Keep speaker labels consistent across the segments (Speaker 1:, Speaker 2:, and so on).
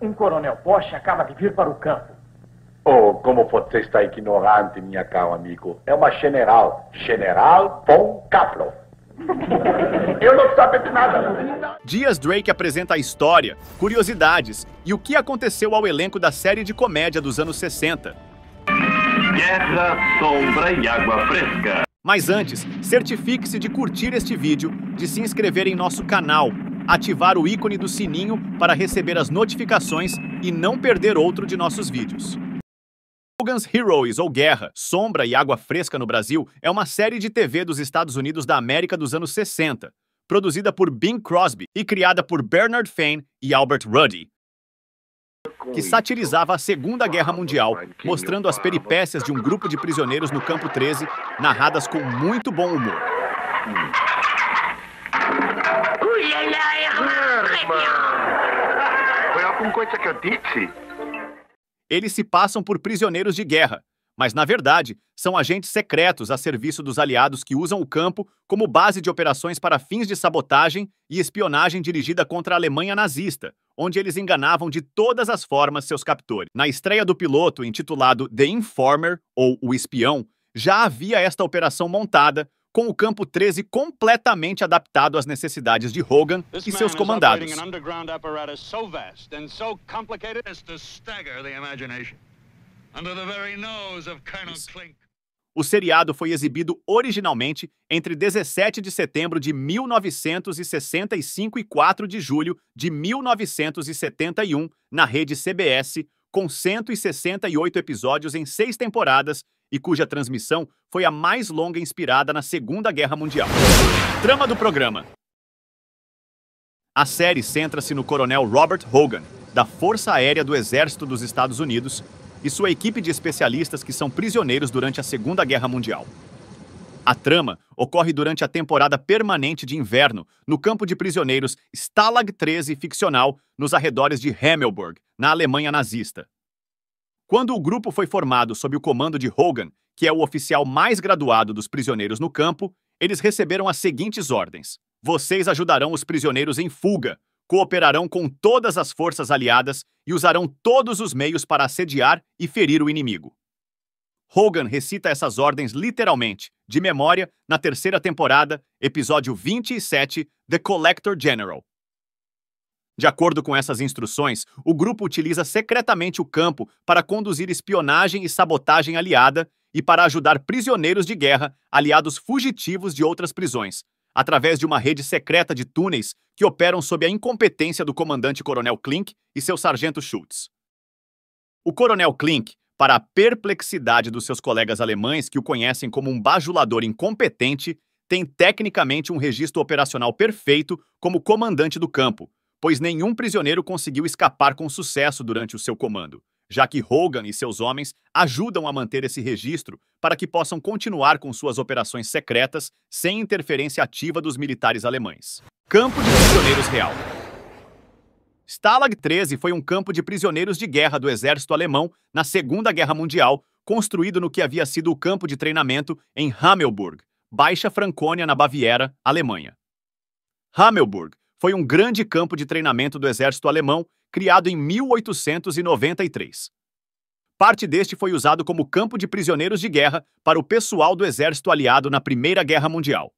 Speaker 1: Um coronel Bosch acaba de vir para o campo. Oh, como você está ignorante, minha cara, amigo. É uma general. General von Kaplow. Eu não sabia de nada. Dias Drake apresenta a história, curiosidades e o que aconteceu ao elenco da série de comédia dos anos 60. Guerra, sombra e água fresca. Mas antes, certifique-se de curtir este vídeo, de se inscrever em nosso canal ativar o ícone do sininho para receber as notificações e não perder outro de nossos vídeos. Hogan's Heroes, ou Guerra, Sombra e Água Fresca no Brasil, é uma série de TV dos Estados Unidos da América dos anos 60, produzida por Bing Crosby e criada por Bernard Fane e Albert Ruddy, que satirizava a Segunda Guerra Mundial, mostrando as peripécias de um grupo de prisioneiros no Campo 13, narradas com muito bom humor. Foi alguma coisa que eu disse? Eles se passam por prisioneiros de guerra, mas na verdade são agentes secretos a serviço dos aliados que usam o campo como base de operações para fins de sabotagem e espionagem dirigida contra a Alemanha nazista, onde eles enganavam de todas as formas seus captores. Na estreia do piloto, intitulado The Informer, ou O Espião, já havia esta operação montada com o campo 13 completamente adaptado às necessidades de Hogan e seus comandados. O seriado foi exibido originalmente entre 17 de setembro de 1965 e 4 de julho de 1971 na rede CBS, com 168 episódios em seis temporadas e cuja transmissão foi a mais longa inspirada na Segunda Guerra Mundial. Trama do programa. A série centra-se no coronel Robert Hogan, da Força Aérea do Exército dos Estados Unidos, e sua equipe de especialistas que são prisioneiros durante a Segunda Guerra Mundial. A trama ocorre durante a temporada permanente de inverno, no campo de prisioneiros Stalag 13 ficcional, nos arredores de Hamelburg, na Alemanha nazista. Quando o grupo foi formado sob o comando de Hogan, que é o oficial mais graduado dos prisioneiros no campo, eles receberam as seguintes ordens: Vocês ajudarão os prisioneiros em fuga, cooperarão com todas as forças aliadas e usarão todos os meios para assediar e ferir o inimigo. Hogan recita essas ordens literalmente, de memória, na terceira temporada, episódio 27, The Collector General, de acordo com essas instruções, o grupo utiliza secretamente o campo para conduzir espionagem e sabotagem aliada e para ajudar prisioneiros de guerra, aliados fugitivos de outras prisões, através de uma rede secreta de túneis que operam sob a incompetência do comandante-coronel Klink e seu sargento Schultz. O coronel Klink, para a perplexidade dos seus colegas alemães que o conhecem como um bajulador incompetente, tem tecnicamente um registro operacional perfeito como comandante do campo, pois nenhum prisioneiro conseguiu escapar com sucesso durante o seu comando, já que Hogan e seus homens ajudam a manter esse registro para que possam continuar com suas operações secretas sem interferência ativa dos militares alemães. Campo de Prisioneiros Real Stalag 13 foi um campo de prisioneiros de guerra do exército alemão na Segunda Guerra Mundial, construído no que havia sido o campo de treinamento em Hammelburg, Baixa Franconia, na Baviera, Alemanha. Hammelburg foi um grande campo de treinamento do exército alemão, criado em 1893. Parte deste foi usado como campo de prisioneiros de guerra para o pessoal do exército aliado na Primeira Guerra Mundial.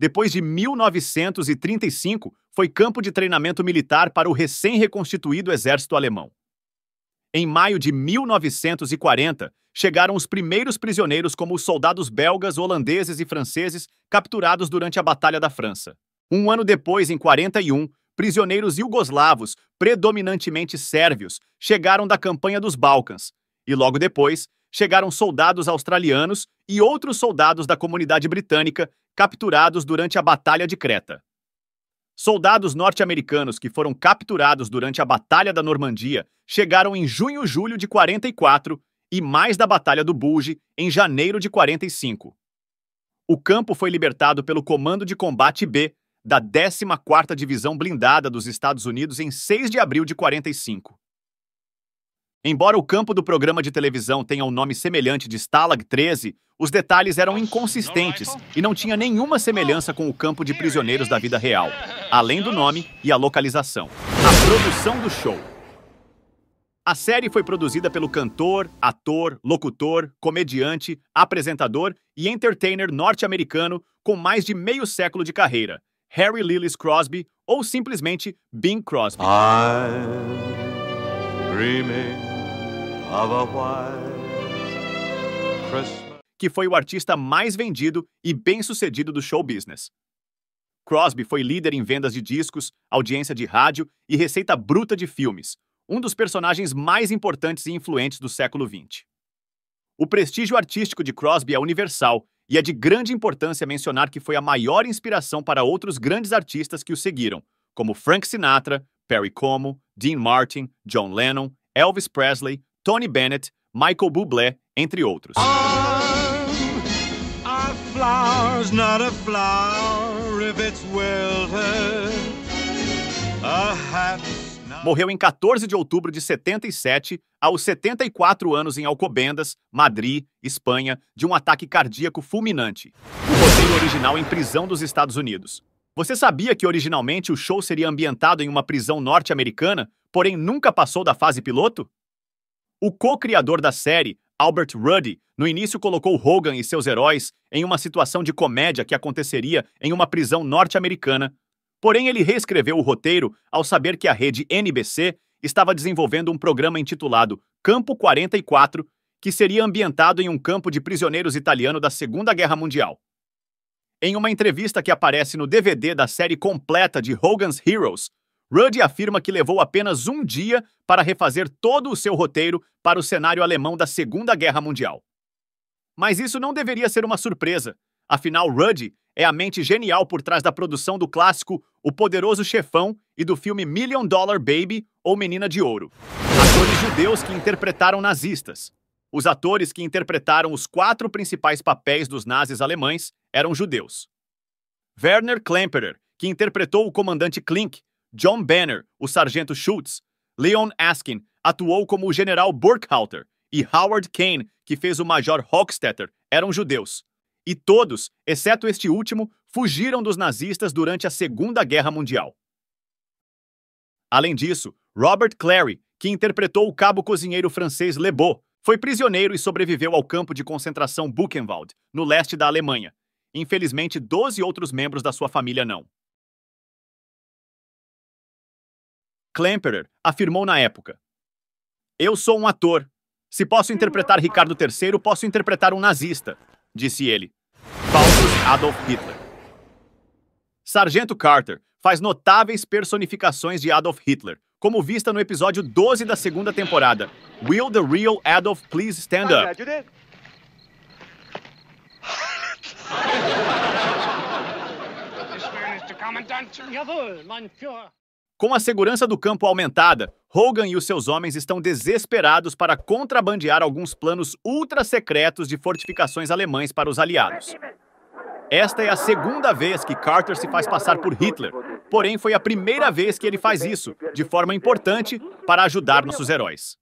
Speaker 1: Depois de 1935, foi campo de treinamento militar para o recém-reconstituído exército alemão. Em maio de 1940, chegaram os primeiros prisioneiros como os soldados belgas, holandeses e franceses capturados durante a Batalha da França. Um ano depois, em 41, prisioneiros iugoslavos, predominantemente sérvios, chegaram da campanha dos Balcãs. E logo depois, chegaram soldados australianos e outros soldados da comunidade britânica capturados durante a Batalha de Creta. Soldados norte-americanos que foram capturados durante a Batalha da Normandia chegaram em junho e julho de 44 e mais da Batalha do Bulge em janeiro de 45. O campo foi libertado pelo Comando de Combate B da 14ª Divisão Blindada dos Estados Unidos em 6 de abril de 45. Embora o campo do programa de televisão tenha um nome semelhante de Stalag 13, os detalhes eram inconsistentes e não tinha nenhuma semelhança com o campo de prisioneiros da vida real, além do nome e a localização. A produção do show. A série foi produzida pelo cantor, ator, locutor, comediante, apresentador e entertainer norte-americano com mais de meio século de carreira, Harry Lillis Crosby ou simplesmente Bing Crosby. que foi o artista mais vendido e bem-sucedido do show business. Crosby foi líder em vendas de discos, audiência de rádio e receita bruta de filmes, um dos personagens mais importantes e influentes do século XX. O prestígio artístico de Crosby é universal e é de grande importância mencionar que foi a maior inspiração para outros grandes artistas que o seguiram, como Frank Sinatra, Perry Como, Dean Martin, John Lennon, Elvis Presley, Tony Bennett, Michael Bublé, entre outros. Morreu em 14 de outubro de 77, aos 74 anos em Alcobendas, Madrid, Espanha, de um ataque cardíaco fulminante. O roteiro original em prisão dos Estados Unidos. Você sabia que originalmente o show seria ambientado em uma prisão norte-americana, porém nunca passou da fase piloto? O co-criador da série, Albert Ruddy, no início colocou Hogan e seus heróis em uma situação de comédia que aconteceria em uma prisão norte-americana, Porém, ele reescreveu o roteiro ao saber que a rede NBC estava desenvolvendo um programa intitulado Campo 44, que seria ambientado em um campo de prisioneiros italiano da Segunda Guerra Mundial. Em uma entrevista que aparece no DVD da série completa de Hogan's Heroes, Rudd afirma que levou apenas um dia para refazer todo o seu roteiro para o cenário alemão da Segunda Guerra Mundial. Mas isso não deveria ser uma surpresa, afinal Rudd é a mente genial por trás da produção do clássico O Poderoso Chefão e do filme Million Dollar Baby ou Menina de Ouro. Atores judeus que interpretaram nazistas. Os atores que interpretaram os quatro principais papéis dos nazis alemães eram judeus. Werner Klemperer, que interpretou o comandante Klink, John Banner, o sargento Schultz, Leon Askin atuou como o general Burkhalter e Howard Kane, que fez o major Hochstetter, eram judeus e todos, exceto este último, fugiram dos nazistas durante a Segunda Guerra Mundial. Além disso, Robert Clary, que interpretou o cabo cozinheiro francês Lebeau, foi prisioneiro e sobreviveu ao campo de concentração Buchenwald, no leste da Alemanha. Infelizmente, 12 outros membros da sua família não. Klemperer afirmou na época: Eu sou um ator. Se posso interpretar Ricardo III, posso interpretar um nazista, disse ele. Faustus Adolf Hitler. Sargento Carter faz notáveis personificações de Adolf Hitler, como vista no episódio 12 da segunda temporada. Will the real Adolf please stand up? Jawohl, Mann Führer. Com a segurança do campo aumentada, Hogan e os seus homens estão desesperados para contrabandear alguns planos ultra secretos de fortificações alemães para os aliados. Esta é a segunda vez que Carter se faz passar por Hitler, porém foi a primeira vez que ele faz isso, de forma importante, para ajudar nossos heróis.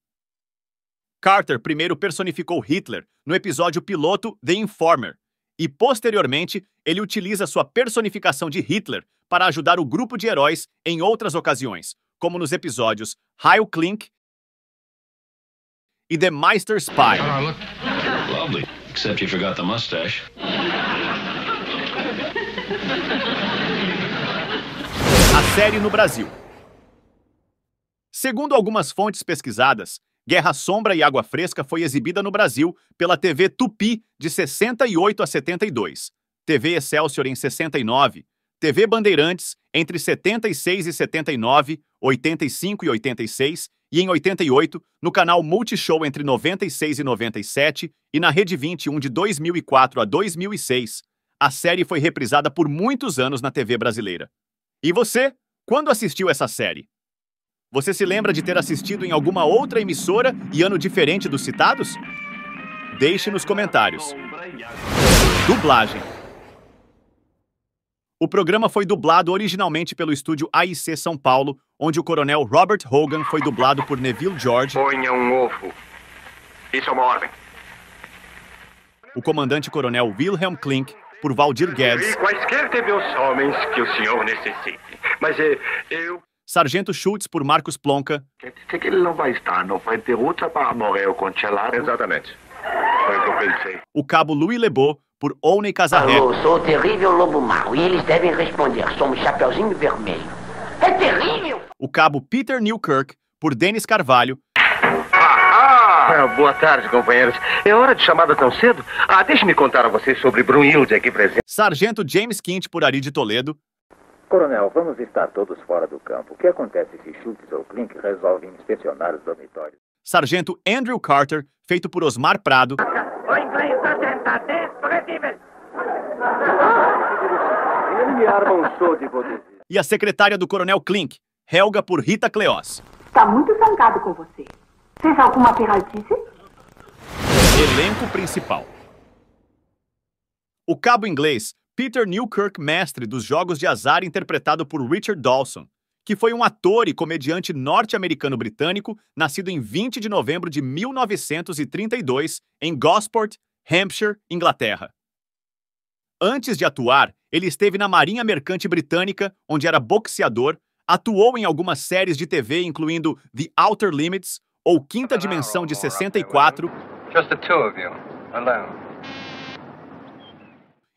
Speaker 1: Carter primeiro personificou Hitler no episódio piloto The Informer, e posteriormente ele utiliza sua personificação de Hitler para ajudar o grupo de heróis em outras ocasiões, como nos episódios Heil Klink e The Meister Spy. Ah, a série no Brasil. Segundo algumas fontes pesquisadas, Guerra Sombra e Água Fresca foi exibida no Brasil pela TV Tupi de 68 a 72, TV Excelsior em 69, TV Bandeirantes, entre 76 e 79, 85 e 86, e em 88, no canal Multishow entre 96 e 97 e na Rede 21 de 2004 a 2006. A série foi reprisada por muitos anos na TV brasileira. E você, quando assistiu essa série? Você se lembra de ter assistido em alguma outra emissora e ano diferente dos citados? Deixe nos comentários. Dublagem. O programa foi dublado originalmente pelo estúdio AIC São Paulo, onde o coronel Robert Hogan foi dublado por Neville George. Ponha um ovo. Isso é uma ordem. O comandante-coronel Wilhelm Klink por Valdir Guedes. E quaisquer meus homens que o senhor necessite. Mas eh, eu. Sargento Schultz por Marcos Plonka. Quer dizer que ele não vai estar, não vai ter outra para morrer ou congelar? Exatamente. Foi o que eu pensei. O cabo Louis Lebeau por Oni Casaré. Eu sou o terrível lobo mau e eles devem responder: somos Chapeuzinho Vermelho. É terrível! O cabo Peter Newkirk, por Denis Carvalho. Ah, ah, boa tarde, companheiros. É hora de chamada tão cedo? Ah, deixe-me contar a vocês sobre Brunhilde aqui presente. Sargento James Quint, por Ari de Toledo. Coronel, vamos estar todos fora do campo. O que acontece se Schultz ou Klink resolvem inspecionar os dormitórios? Sargento Andrew Carter, feito por Osmar Prado. me arma um show de E a secretária do coronel Klink, Helga por Rita Cleós. Tá muito zangado com você. Fez alguma pirradice? Elenco principal. O cabo inglês Peter Newkirk, mestre dos jogos de azar interpretado por Richard Dawson, que foi um ator e comediante norte-americano-britânico, nascido em 20 de novembro de 1932 em Gosport, Hampshire, Inglaterra. Antes de atuar, ele esteve na Marinha Mercante Britânica, onde era boxeador, atuou em algumas séries de TV, incluindo The Outer Limits ou Quinta Dimensão de 64. Ah,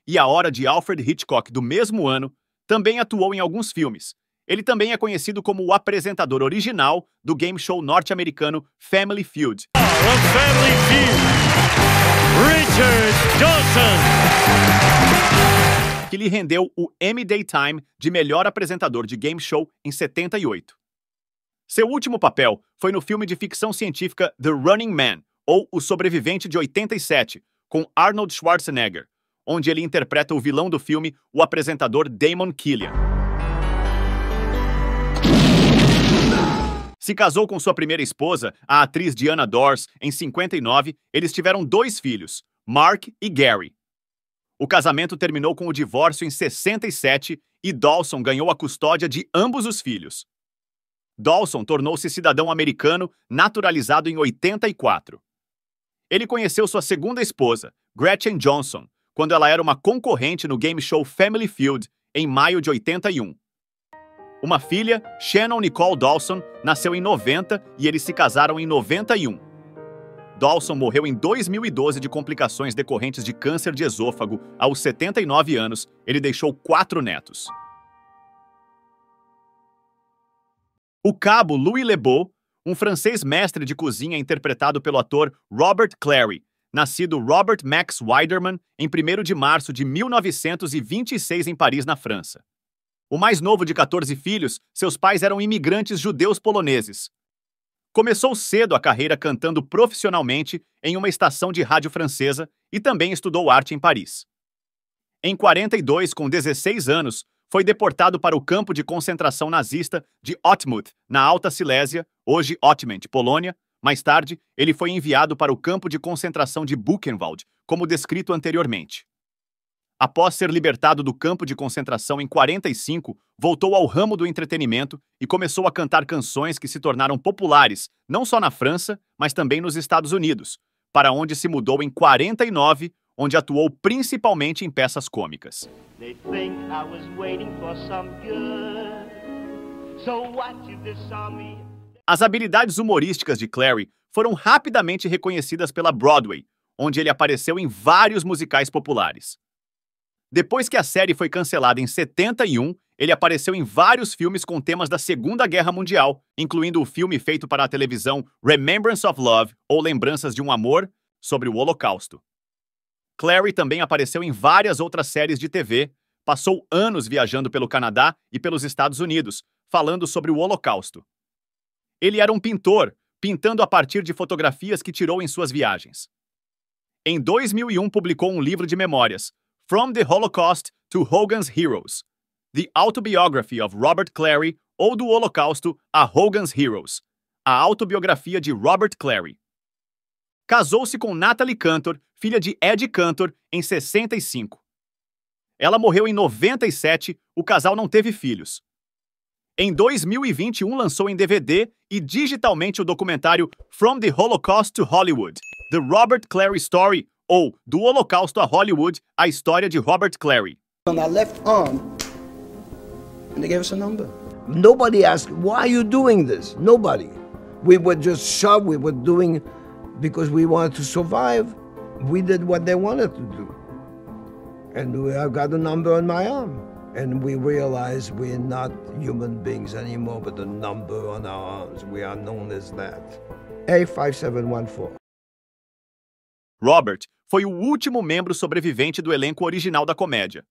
Speaker 1: e A Hora de Alfred Hitchcock, do mesmo ano, também atuou em alguns filmes. Ele também é conhecido como o apresentador original do game show norte-americano Family Feud. Ah, Family Feud. Richard Dawson que lhe rendeu o Emmy Daytime de melhor apresentador de game show em 78. Seu último papel foi no filme de ficção científica The Running Man, ou O Sobrevivente de 87, com Arnold Schwarzenegger, onde ele interpreta o vilão do filme, o apresentador Damon Killian. Se casou com sua primeira esposa, a atriz Diana Dors, em 59, eles tiveram dois filhos, Mark e Gary. O casamento terminou com o divórcio em 67 e Dawson ganhou a custódia de ambos os filhos. Dawson tornou-se cidadão americano naturalizado em 84. Ele conheceu sua segunda esposa, Gretchen Johnson, quando ela era uma concorrente no game show Family Feud em maio de 81. Uma filha, Shannon Nicole Dawson, nasceu em 90 e eles se casaram em 91. Dawson morreu em 2012 de complicações decorrentes de câncer de esôfago. Aos 79 anos, ele deixou quatro netos. O cabo Louis Lebeau, um francês mestre de cozinha interpretado pelo ator Robert Clary, nascido Robert Max Weiderman em 1 de março de 1926 em Paris, na França. O mais novo de 14 filhos, seus pais eram imigrantes judeus poloneses. Começou cedo a carreira cantando profissionalmente em uma estação de rádio francesa e também estudou arte em Paris. Em 42, com 16 anos, foi deportado para o campo de concentração nazista de Otmuth, na Alta Silésia, hoje Otmend, Polônia. Mais tarde, ele foi enviado para o campo de concentração de Buchenwald, como descrito anteriormente. Após ser libertado do campo de concentração em 45, voltou ao ramo do entretenimento e começou a cantar canções que se tornaram populares não só na França, mas também nos Estados Unidos, para onde se mudou em 49, onde atuou principalmente em peças cômicas. As habilidades humorísticas de Clary foram rapidamente reconhecidas pela Broadway, onde ele apareceu em vários musicais populares. Depois que a série foi cancelada em 71, ele apareceu em vários filmes com temas da Segunda Guerra Mundial, incluindo o filme feito para a televisão Remembrance of Love, ou Lembranças de um Amor, sobre o Holocausto. Clary também apareceu em várias outras séries de TV, passou anos viajando pelo Canadá e pelos Estados Unidos, falando sobre o Holocausto. Ele era um pintor, pintando a partir de fotografias que tirou em suas viagens. Em 2001, publicou um livro de memórias, From the Holocaust to Hogan's Heroes. The Autobiography of Robert Clary ou Do Holocausto a Hogan's Heroes. A autobiografia de Robert Clary. Casou-se com Natalie Cantor, filha de Ed Cantor, em 65. Ela morreu em 97, o casal não teve filhos. Em 2021 lançou em DVD e digitalmente o documentário From the Holocaust to Hollywood: The Robert Clary Story ou Do Holocausto a Hollywood, a história de Robert Clary. On our left arm, and they gave us a number. Nobody asked, why are you doing this? Nobody. We were just shoved, we were doing because we wanted to survive. We did what they wanted to do. And we, I got a number on my arm. And we realized we're not human beings anymore, but a number on our arms. We are known as that. A5714. Robert foi o último membro sobrevivente do elenco original da comédia.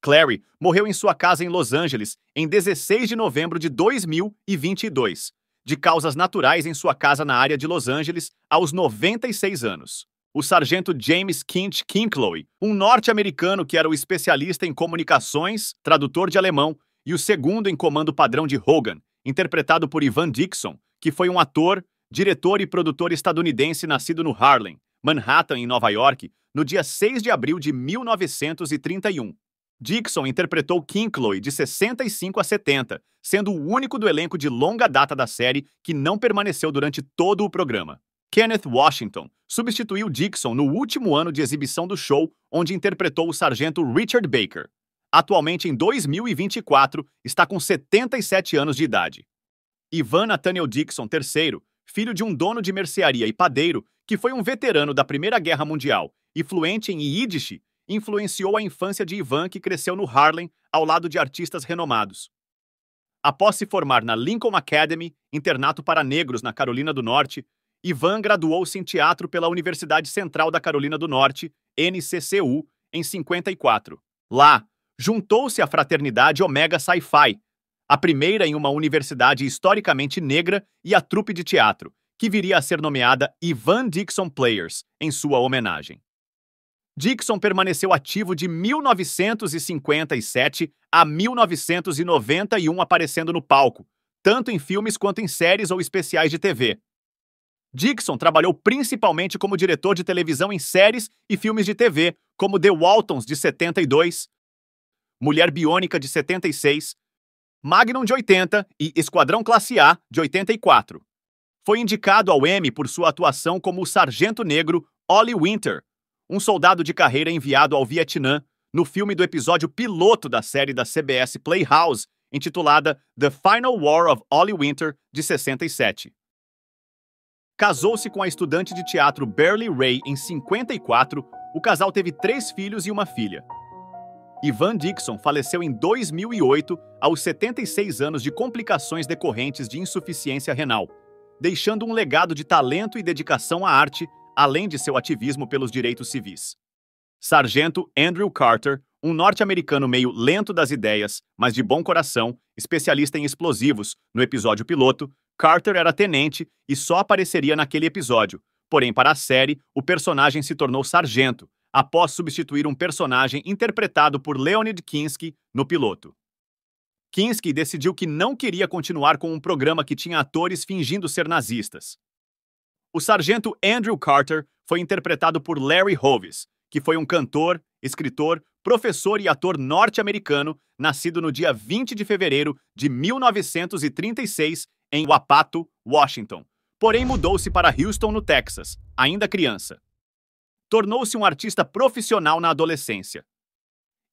Speaker 1: Clary morreu em sua casa em Los Angeles em 16 de novembro de 2022, de causas naturais em sua casa na área de Los Angeles, aos 96 anos. O sargento James Kinch Kinkloy, um norte-americano que era o especialista em comunicações, tradutor de alemão e o segundo em comando padrão de Hogan, interpretado por Ivan Dixon, que foi um ator, diretor e produtor estadunidense nascido no Harlem, Manhattan, em Nova York, no dia 6 de abril de 1931. Dixon interpretou King Chloe de 65 a 70, sendo o único do elenco de longa data da série que não permaneceu durante todo o programa. Kenneth Washington substituiu Dixon no último ano de exibição do show, onde interpretou o sargento Richard Baker. Atualmente, em 2024, está com 77 anos de idade. Ivan Nathaniel Dixon III, filho de um dono de mercearia e padeiro, que foi um veterano da Primeira Guerra Mundial e fluente em Yiddish, influenciou a infância de Ivan, que cresceu no Harlem, ao lado de artistas renomados. Após se formar na Lincoln Academy, internato para negros na Carolina do Norte, Ivan graduou-se em teatro pela Universidade Central da Carolina do Norte, NCCU, em 54. Lá, juntou-se à fraternidade Omega Sci-Fi, a primeira em uma universidade historicamente negra e a trupe de teatro, que viria a ser nomeada Ivan Dixon Players, em sua homenagem. Dixon permaneceu ativo de 1957 a 1991 aparecendo no palco, tanto em filmes quanto em séries ou especiais de TV. Dixon trabalhou principalmente como diretor de televisão em séries e filmes de TV, como The Waltons de 72, Mulher Biônica de 76, Magnum de 80 e Esquadrão Classe A de 84 foi indicado ao Emmy por sua atuação como o sargento negro Ollie Winter, um soldado de carreira enviado ao Vietnã no filme do episódio piloto da série da CBS Playhouse, intitulada The Final War of Ollie Winter, de 67. Casou-se com a estudante de teatro Berly Ray em 54, o casal teve três filhos e uma filha. Ivan Dixon faleceu em 2008, aos 76 anos de complicações decorrentes de insuficiência renal deixando um legado de talento e dedicação à arte, além de seu ativismo pelos direitos civis. Sargento Andrew Carter, um norte-americano meio lento das ideias, mas de bom coração, especialista em explosivos, no episódio piloto, Carter era tenente e só apareceria naquele episódio. Porém, para a série, o personagem se tornou sargento, após substituir um personagem interpretado por Leonid Kinski no piloto. Kinski decidiu que não queria continuar com um programa que tinha atores fingindo ser nazistas. O sargento Andrew Carter foi interpretado por Larry Hovis, que foi um cantor, escritor, professor e ator norte-americano, nascido no dia 20 de fevereiro de 1936 em Wapato, Washington, porém mudou-se para Houston, no Texas, ainda criança. Tornou-se um artista profissional na adolescência.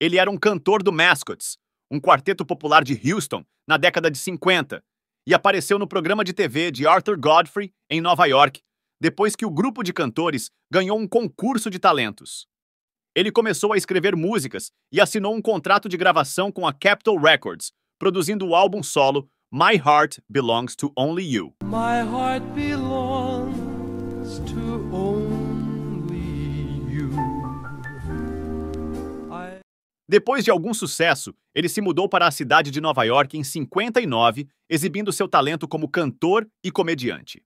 Speaker 1: Ele era um cantor do Mascots, um quarteto popular de Houston, na década de 50, e apareceu no programa de TV de Arthur Godfrey, em Nova York, depois que o grupo de cantores ganhou um concurso de talentos. Ele começou a escrever músicas e assinou um contrato de gravação com a Capitol Records, produzindo o álbum solo My Heart Belongs to Only You. My heart belongs to only you. I... Depois de algum sucesso, ele se mudou para a cidade de Nova York em 59, exibindo seu talento como cantor e comediante.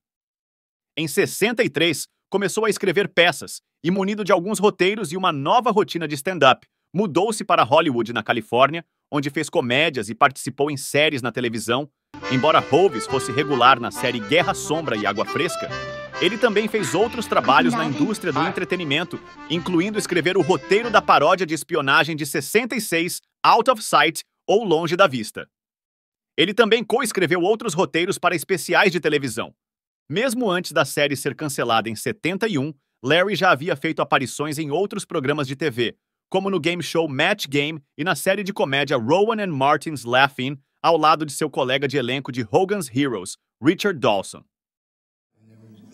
Speaker 1: Em 63, começou a escrever peças e, munido de alguns roteiros e uma nova rotina de stand-up, mudou-se para Hollywood, na Califórnia, onde fez comédias e participou em séries na televisão. Embora Hovis fosse regular na série Guerra Sombra e Água Fresca, ele também fez outros trabalhos na indústria do entretenimento, incluindo escrever o roteiro da paródia de espionagem de 66, Out of Sight ou Longe da Vista. Ele também coescreveu outros roteiros para especiais de televisão. Mesmo antes da série ser cancelada em 71, Larry já havia feito aparições em outros programas de TV, como no game show Match Game e na série de comédia Rowan and Martin's Laughing, ao lado de seu colega de elenco de Hogan's Heroes, Richard Dawson.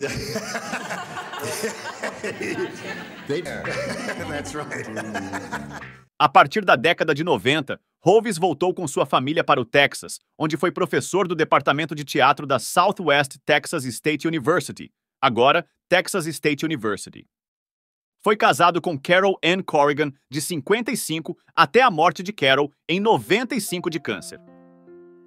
Speaker 1: A partir da década de 90, Hovis voltou com sua família para o Texas, onde foi professor do departamento de teatro da Southwest Texas State University, agora Texas State University. Foi casado com Carol Ann Corrigan de 55 até a morte de Carol em 95 de câncer.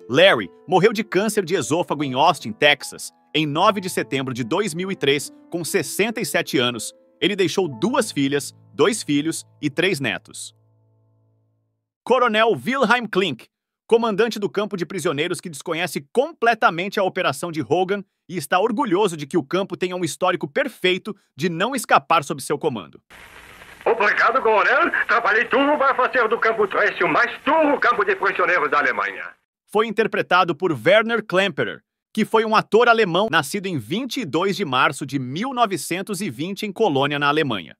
Speaker 1: Larry morreu de câncer de esôfago em Austin, Texas, em 9 de setembro de 2003, com 67 anos. Ele deixou duas filhas, dois filhos e três netos. Coronel Wilhelm Klink, comandante do campo de prisioneiros que desconhece completamente a operação de Hogan e está orgulhoso de que o campo tenha um histórico perfeito de não escapar sob seu comando. Obrigado, coronel. Trabalhei duro para fazer do campo 3 o mais duro campo de prisioneiros da Alemanha foi interpretado por Werner Klemperer, que foi um ator alemão nascido em 22 de março de 1920 em Colônia, na Alemanha.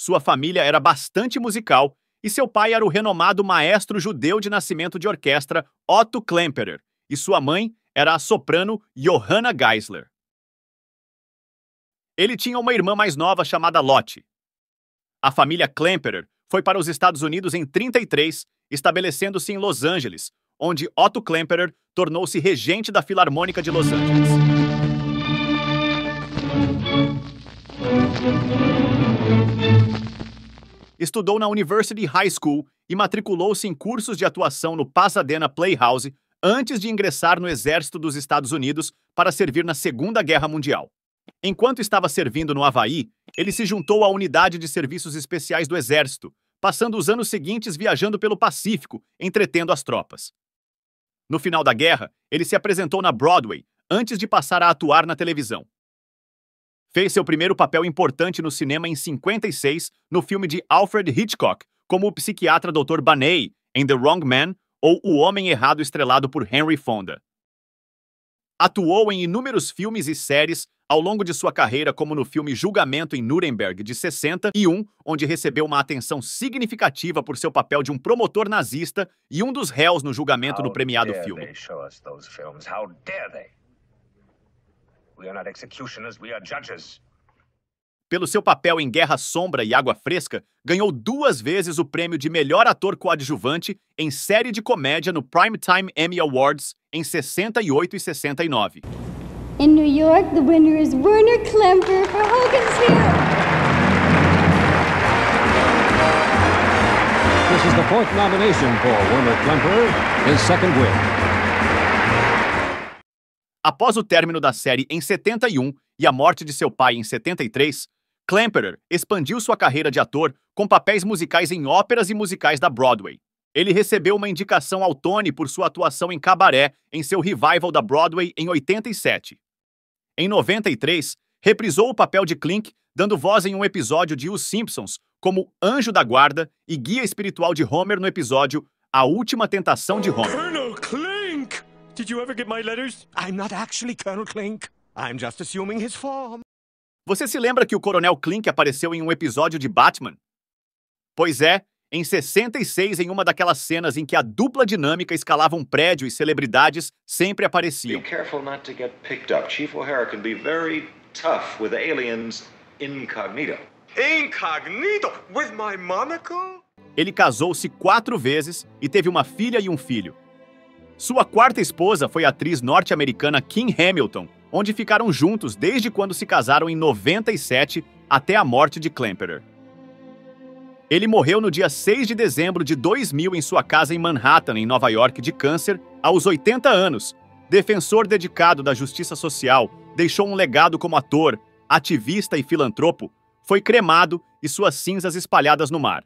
Speaker 1: Sua família era bastante musical e seu pai era o renomado maestro judeu de nascimento de orquestra Otto Klemperer, e sua mãe era a soprano Johanna Geisler. Ele tinha uma irmã mais nova chamada Lotte. A família Klemperer foi para os Estados Unidos em 33 estabelecendo-se em Los Angeles, onde Otto Klemperer tornou-se regente da Filarmônica de Los Angeles. Estudou na University High School e matriculou-se em cursos de atuação no Pasadena Playhouse antes de ingressar no Exército dos Estados Unidos para servir na Segunda Guerra Mundial. Enquanto estava servindo no Havaí, ele se juntou à Unidade de Serviços Especiais do Exército, passando os anos seguintes viajando pelo Pacífico, entretendo as tropas. No final da guerra, ele se apresentou na Broadway, antes de passar a atuar na televisão. Fez seu primeiro papel importante no cinema em 56, no filme de Alfred Hitchcock, como o psiquiatra Dr. Baney, em The Wrong Man, ou O Homem Errado estrelado por Henry Fonda. Atuou em inúmeros filmes e séries, ao longo de sua carreira, como no filme Julgamento em Nuremberg de 61, onde recebeu uma atenção significativa por seu papel de um promotor nazista e um dos réus no julgamento do premiado filme. Pelo seu papel em Guerra Sombra e Água Fresca, ganhou duas vezes o prêmio de melhor ator coadjuvante em série de comédia no Primetime Emmy Awards em 68 e 69. In New York, the winner is Werner Klemper for Hogan's Hill. This is the fourth nomination for Werner Klemper, his second win. Após o término da série em 71 e a morte de seu pai em 73, Klemperer expandiu sua carreira de ator com papéis musicais em óperas e musicais da Broadway. Ele recebeu uma indicação ao Tony por sua atuação em Cabaré, em seu revival da Broadway em 87. Em 93, reprisou o papel de Clink, dando voz em um episódio de Os Simpsons como anjo da guarda e guia espiritual de Homer no episódio A Última Tentação de Homer. Colonel Clink! Did you ever get my letters? I'm not actually Colonel Clink. I'm just assuming his form. Você se lembra que o Coronel Clink apareceu em um episódio de Batman? Pois é, em 66, em uma daquelas cenas em que a dupla dinâmica escalava um prédio e celebridades sempre apareciam. Be careful not to get picked up. Chief O'Hara can be very tough with aliens incognito. Incognito with my monocle? Ele casou-se quatro vezes e teve uma filha e um filho. Sua quarta esposa foi a atriz norte-americana Kim Hamilton, onde ficaram juntos desde quando se casaram em 97 até a morte de Klemperer. Ele morreu no dia 6 de dezembro de 2000 em sua casa em Manhattan, em Nova York, de câncer, aos 80 anos. Defensor dedicado da justiça social, deixou um legado como ator, ativista e filantropo, foi cremado e suas cinzas espalhadas no mar.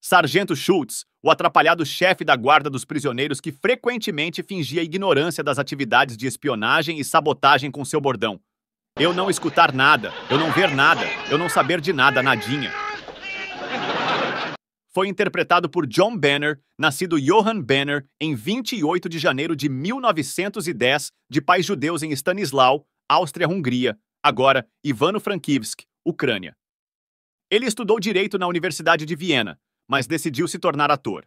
Speaker 1: Sargento Schultz, o atrapalhado chefe da guarda dos prisioneiros que frequentemente fingia ignorância das atividades de espionagem e sabotagem com seu bordão. Eu não escutar nada, eu não ver nada, eu não saber de nada, nadinha foi interpretado por John Banner, nascido Johann Banner em 28 de janeiro de 1910, de pais judeus em Stanislau, Áustria-Hungria, agora Ivano Frankivsk, Ucrânia. Ele estudou direito na Universidade de Viena, mas decidiu se tornar ator.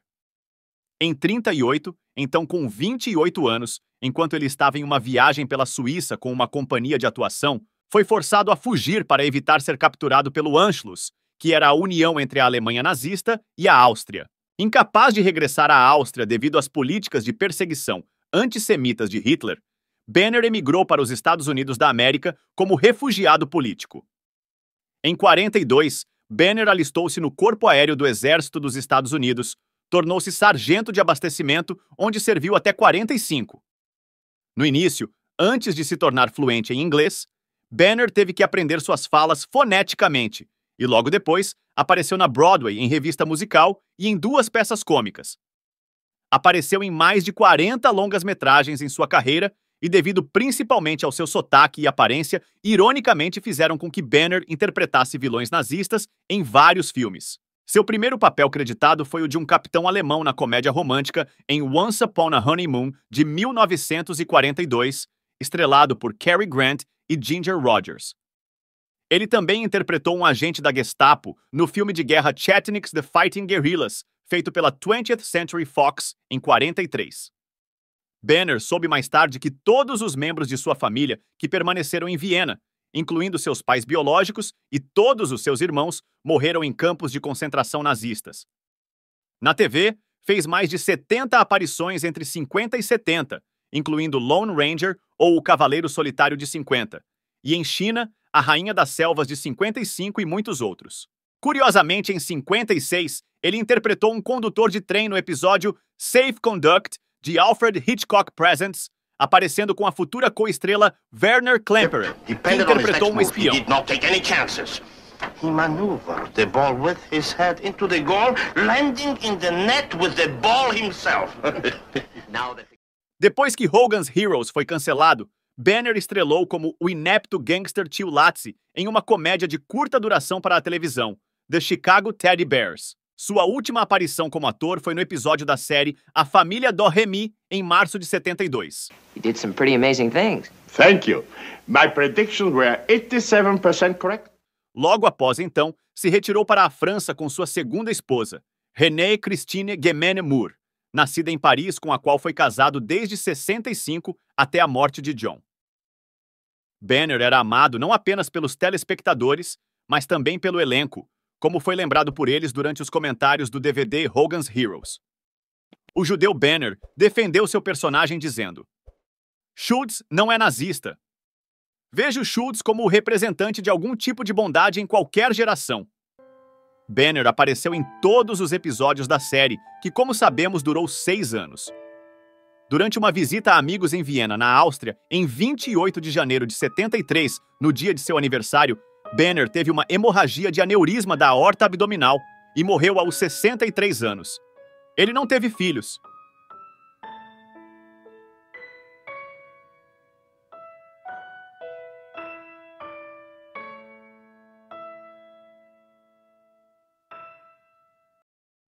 Speaker 1: Em 38, então com 28 anos, enquanto ele estava em uma viagem pela Suíça com uma companhia de atuação, foi forçado a fugir para evitar ser capturado pelo Anschluss, que era a união entre a Alemanha nazista e a Áustria. Incapaz de regressar à Áustria devido às políticas de perseguição antissemitas de Hitler, Banner emigrou para os Estados Unidos da América como refugiado político. Em 42, Banner alistou-se no Corpo Aéreo do Exército dos Estados Unidos, tornou-se sargento de abastecimento, onde serviu até 45. No início, antes de se tornar fluente em inglês, Banner teve que aprender suas falas foneticamente, e logo depois apareceu na Broadway em revista musical e em duas peças cômicas. Apareceu em mais de 40 longas-metragens em sua carreira e, devido principalmente ao seu sotaque e aparência, ironicamente fizeram com que Banner interpretasse vilões nazistas em vários filmes. Seu primeiro papel creditado foi o de um capitão alemão na comédia romântica em Once Upon a Honeymoon de 1942, estrelado por Cary Grant e Ginger Rogers. Ele também interpretou um agente da Gestapo no filme de guerra Chetniks The Fighting Guerrillas, feito pela 20th Century Fox em 43. Banner soube mais tarde que todos os membros de sua família que permaneceram em Viena, incluindo seus pais biológicos e todos os seus irmãos, morreram em campos de concentração nazistas. Na TV, fez mais de 70 aparições entre 50 e 70, incluindo Lone Ranger ou O Cavaleiro Solitário de 50, e em China a Rainha das Selvas de 55 e muitos outros. Curiosamente, em 56, ele interpretou um condutor de trem no episódio Safe Conduct de Alfred Hitchcock Presents, aparecendo com a futura co-estrela Werner Klemperer, que interpretou um espião. He maneuvered the ball with his head into the goal, landing in the net with the ball himself. Depois que Hogan's Heroes foi cancelado, Banner estrelou como o inepto gangster Tio Latzi em uma comédia de curta duração para a televisão, The Chicago Teddy Bears. Sua última aparição como ator foi no episódio da série A Família do Remy, em março de 72. You did some pretty amazing things. Thank you. My predictions were 87% correct. Logo após então, se retirou para a França com sua segunda esposa, Renée Christine Guémene Moore, nascida em Paris, com a qual foi casado desde 65 até a morte de John. Banner era amado não apenas pelos telespectadores, mas também pelo elenco, como foi lembrado por eles durante os comentários do DVD Hogan's Heroes. O judeu Banner defendeu seu personagem dizendo: Schultz não é nazista. Vejo Schultz como o representante de algum tipo de bondade em qualquer geração. Banner apareceu em todos os episódios da série, que, como sabemos, durou seis anos durante uma visita a amigos em Viena, na Áustria, em 28 de janeiro de 73, no dia de seu aniversário, Banner teve uma hemorragia de aneurisma da horta abdominal e morreu aos 63 anos. Ele não teve filhos.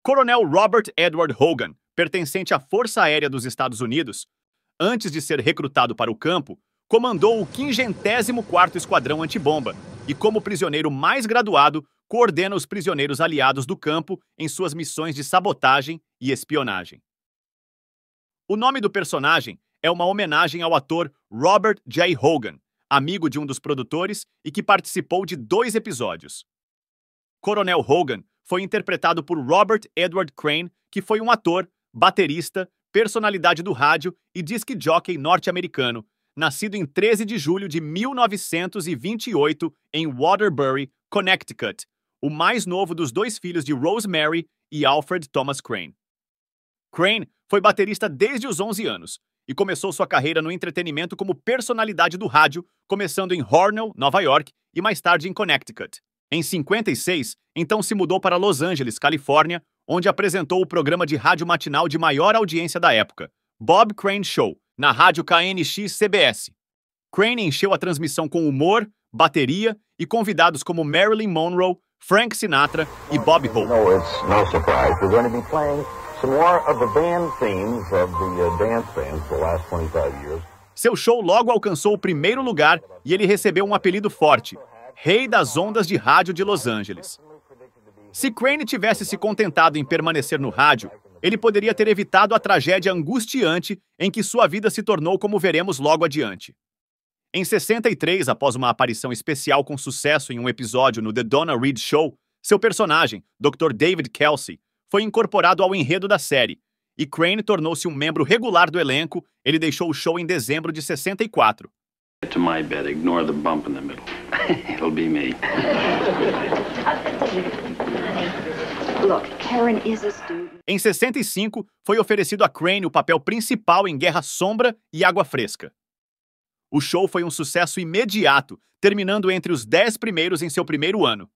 Speaker 1: Coronel Robert Edward Hogan, pertencente à Força Aérea dos Estados Unidos, antes de ser recrutado para o campo, comandou o 54º Esquadrão Antibomba e, como prisioneiro mais graduado, coordena os prisioneiros aliados do campo em suas missões de sabotagem e espionagem. O nome do personagem é uma homenagem ao ator Robert J. Hogan, amigo de um dos produtores e que participou de dois episódios. Coronel Hogan foi interpretado por Robert Edward Crane, que foi um ator baterista, personalidade do rádio e disc jockey norte-americano, nascido em 13 de julho de 1928 em Waterbury, Connecticut, o mais novo dos dois filhos de Rosemary e Alfred Thomas Crane. Crane foi baterista desde os 11 anos e começou sua carreira no entretenimento como personalidade do rádio, começando em Hornell, Nova York, e mais tarde em Connecticut. Em 56, então se mudou para Los Angeles, Califórnia, onde apresentou o programa de rádio matinal de maior audiência da época, Bob Crane Show, na rádio KNX-CBS. Crane encheu a transmissão com humor, bateria e convidados como Marilyn Monroe, Frank Sinatra e Bob Hope. No, it's no surprise. We're going to be playing some more of the band themes of the uh, dance bands the last 25 years. Seu show logo alcançou o primeiro lugar e ele recebeu um apelido forte, rei das ondas de rádio de Los Angeles. Se Crane tivesse se contentado em permanecer no rádio, ele poderia ter evitado a tragédia angustiante em que sua vida se tornou, como veremos logo adiante. Em 63, após uma aparição especial com sucesso em um episódio no The Donna Reed Show, seu personagem, Dr. David Kelsey, foi incorporado ao enredo da série, e Crane tornou-se um membro regular do elenco. Ele deixou o show em dezembro de 64 to my bed. Ignore the bump in the middle. It'll be me. Em 65, foi oferecido a Crane o papel principal em Guerra Sombra e Água Fresca. O show foi um sucesso imediato, terminando entre os dez primeiros em seu primeiro ano.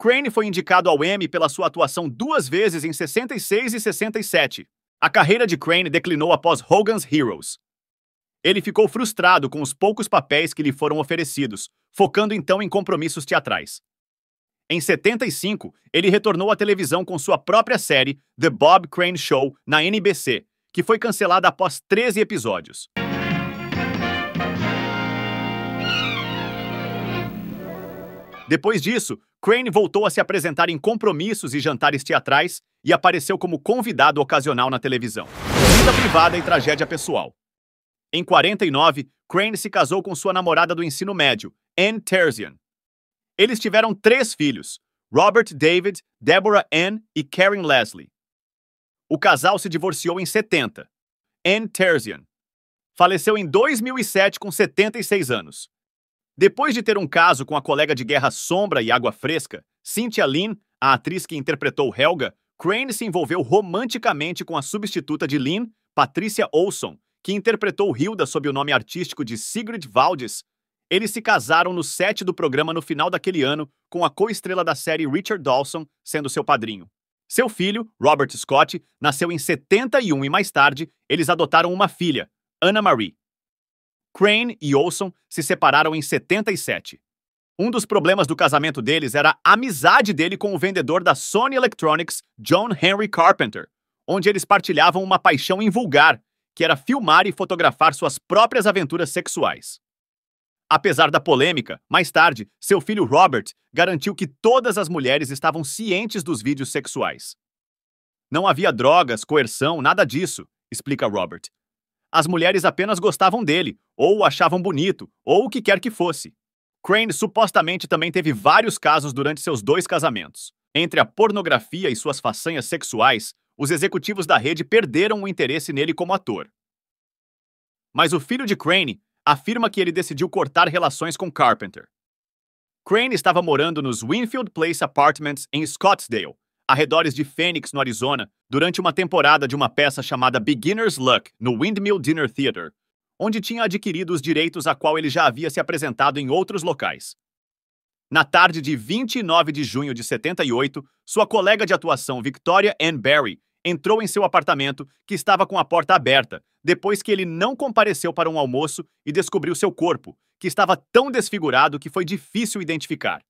Speaker 1: Crane foi indicado ao Emmy pela sua atuação duas vezes em 66 e 67. A carreira de Crane declinou após Hogan's Heroes. Ele ficou frustrado com os poucos papéis que lhe foram oferecidos, focando então em compromissos teatrais. Em 75, ele retornou à televisão com sua própria série, The Bob Crane Show, na NBC, que foi cancelada após 13 episódios. Depois disso, Crane voltou a se apresentar em compromissos e jantares teatrais e apareceu como convidado ocasional na televisão. Vida privada e tragédia pessoal. Em 49, Crane se casou com sua namorada do ensino médio, Anne Terzian. Eles tiveram três filhos, Robert David, Deborah Ann e Karen Leslie. O casal se divorciou em 70. Anne Terzian faleceu em 2007 com 76 anos. Depois de ter um caso com a colega de guerra Sombra e Água Fresca, Cynthia Lynn, a atriz que interpretou Helga, Crane se envolveu romanticamente com a substituta de Lynn, Patricia Olson, que interpretou Hilda sob o nome artístico de Sigrid Valdes. Eles se casaram no set do programa no final daquele ano, com a co-estrela da série Richard Dawson sendo seu padrinho. Seu filho, Robert Scott, nasceu em 71 e mais tarde eles adotaram uma filha, Anna Marie. Crane e Olson se separaram em 77. Um dos problemas do casamento deles era a amizade dele com o vendedor da Sony Electronics, John Henry Carpenter, onde eles partilhavam uma paixão invulgar que era filmar e fotografar suas próprias aventuras sexuais. Apesar da polêmica, mais tarde, seu filho Robert garantiu que todas as mulheres estavam cientes dos vídeos sexuais. Não havia drogas, coerção, nada disso, explica Robert. As mulheres apenas gostavam dele, ou o achavam bonito, ou o que quer que fosse. Crane supostamente também teve vários casos durante seus dois casamentos. Entre a pornografia e suas façanhas sexuais, os executivos da rede perderam o interesse nele como ator. Mas o filho de Crane afirma que ele decidiu cortar relações com Carpenter. Crane estava morando nos Winfield Place Apartments em Scottsdale, arredores de Phoenix, no Arizona, durante uma temporada de uma peça chamada Beginner's Luck no Windmill Dinner Theater, onde tinha adquirido os direitos a qual ele já havia se apresentado em outros locais. Na tarde de 29 de junho de 78, sua colega de atuação Victoria Ann Barry entrou em seu apartamento, que estava com a porta aberta, depois que ele não compareceu para um almoço e descobriu seu corpo, que estava tão desfigurado que foi difícil identificar.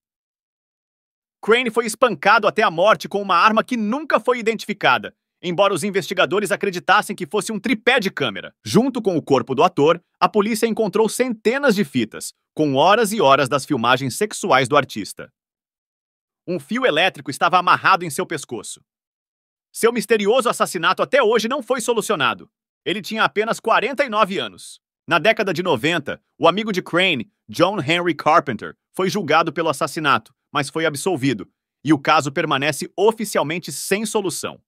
Speaker 1: Crane foi espancado até a morte com uma arma que nunca foi identificada, embora os investigadores acreditassem que fosse um tripé de câmera. Junto com o corpo do ator, a polícia encontrou centenas de fitas, com horas e horas das filmagens sexuais do artista. Um fio elétrico estava amarrado em seu pescoço. Seu misterioso assassinato até hoje não foi solucionado. Ele tinha apenas 49 anos. Na década de 90, o amigo de Crane, John Henry Carpenter, foi julgado pelo assassinato, mas foi absolvido, e o caso permanece oficialmente sem solução.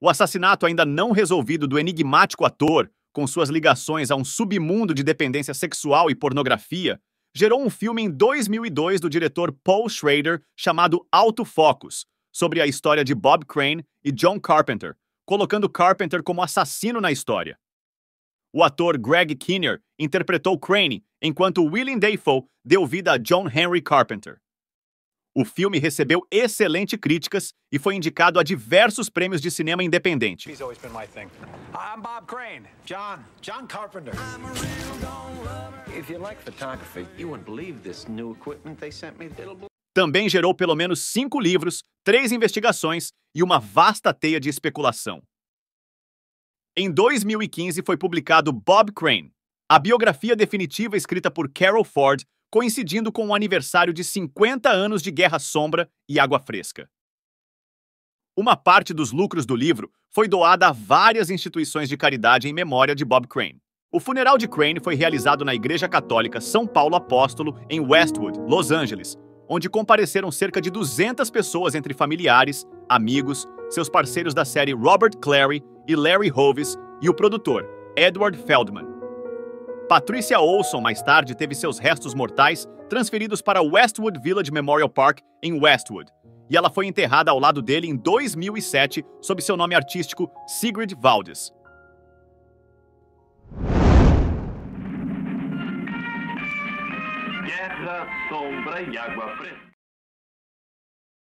Speaker 1: O assassinato ainda não resolvido do enigmático ator, com suas ligações a um submundo de dependência sexual e pornografia, gerou um filme em 2002 do diretor Paul Schrader chamado Auto Focus, sobre a história de Bob Crane e John Carpenter, colocando Carpenter como assassino na história. O ator Greg Kinnear interpretou Crane, enquanto Willem Dafoe deu vida a John Henry Carpenter. O filme recebeu excelentes críticas e foi indicado a diversos prêmios de cinema independente. I'm Bob Crane, John, John Carpenter. If you like photography, you wouldn't believe this new equipment they sent me. It'll também gerou pelo menos cinco livros, três investigações e uma vasta teia de especulação. Em 2015 foi publicado Bob Crane, a biografia definitiva escrita por Carol Ford, coincidindo com o aniversário de 50 anos de Guerra Sombra e Água Fresca. Uma parte dos lucros do livro foi doada a várias instituições de caridade em memória de Bob Crane. O funeral de Crane foi realizado na Igreja Católica São Paulo Apóstolo, em Westwood, Los Angeles, onde compareceram cerca de 200 pessoas entre familiares, amigos, seus parceiros da série Robert Clary e Larry Hovis e o produtor, Edward Feldman. Patricia Olson, mais tarde, teve seus restos mortais transferidos para Westwood Village Memorial Park, em Westwood, e ela foi enterrada ao lado dele em 2007 sob seu nome artístico Sigrid Valdes. Terra, sombra e água fresca.